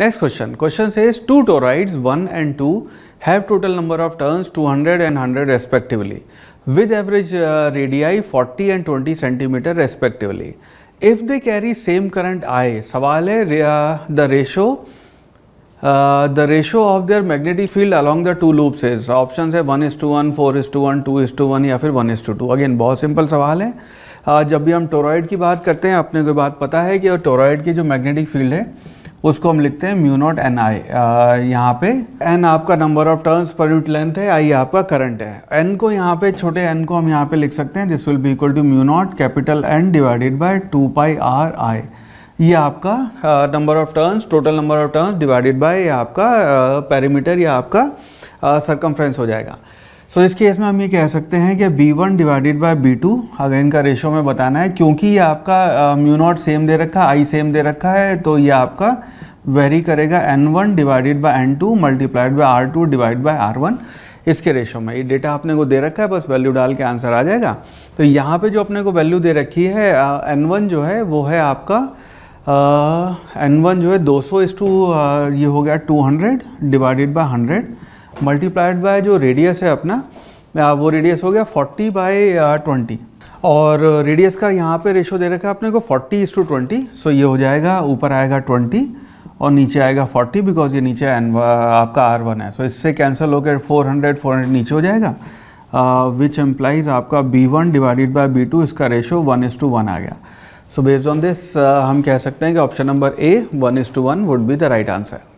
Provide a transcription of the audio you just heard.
next question question says two toroids one and two have total number of turns 200 and hundred respectively with average radii forty and twenty centimetre respectively if they carry same current I सवाल है the ratio the ratio of their magnetic field along the two loop is option है one is to one four is to one two is to one या फिर one is to two again बहुत simple सवाल है uh, जब भी हम toroid की बात करते हैं अपने को बात पता है कि टोराइड की जो मैग्नेटिक फील्ड है उसको हम लिखते हैं म्यू नॉट एन आई यहाँ पे एन आपका number of turns per unit length है आई आपका करंट है एन को यहाँ पे छोटे एन को हम यहाँ पे लिख सकते हैं this will be equal to mu naught capital N divided by two pi R I ये आपका number of turns total number of turns divided by आपका पैरीमीटर uh, या आपका सरकमफ्रेंस uh, हो जाएगा सो so, इस केस में हम ये कह सकते हैं कि B1 one divided by B two अगर इनका रेशो में बताना है क्योंकि ये आपका म्यू नॉट सेम दे रखा है आई सेम दे रखा है तो ये आपका वेरी करेगा N one divided by N two multiplied by R two divide by R one इसके रेशो में ये डेटा आपने को दे रखा है बस वैल्यू डाल के आंसर आ जाएगा तो यहाँ पे जो अपने को वैल्यू दे रखी है एन वन जो है वो है आपका एन वन जो है दो सौ इस टू ये हो गया two hundred divided by hundred multiplied by जो रेडियस है अपना वो रेडियस हो गया 40 बाय 20 और रेडियस का यहाँ पे रेशो दे रखा है अपने को 40 इज टू ट्वेंटी सो ये हो जाएगा ऊपर आएगा 20 और नीचे आएगा 40 बिकॉज ये नीचे एन आपका आर वन है सो so, इससे कैंसिल होकर 400 हंड्रेड नीचे हो जाएगा विच एम्प्लाइज आपका B one divided by B two इसका ratio one is to one आ गया सो बेस्ड ऑन दिस हम कह सकते हैं कि option number A one is to one would be the right answer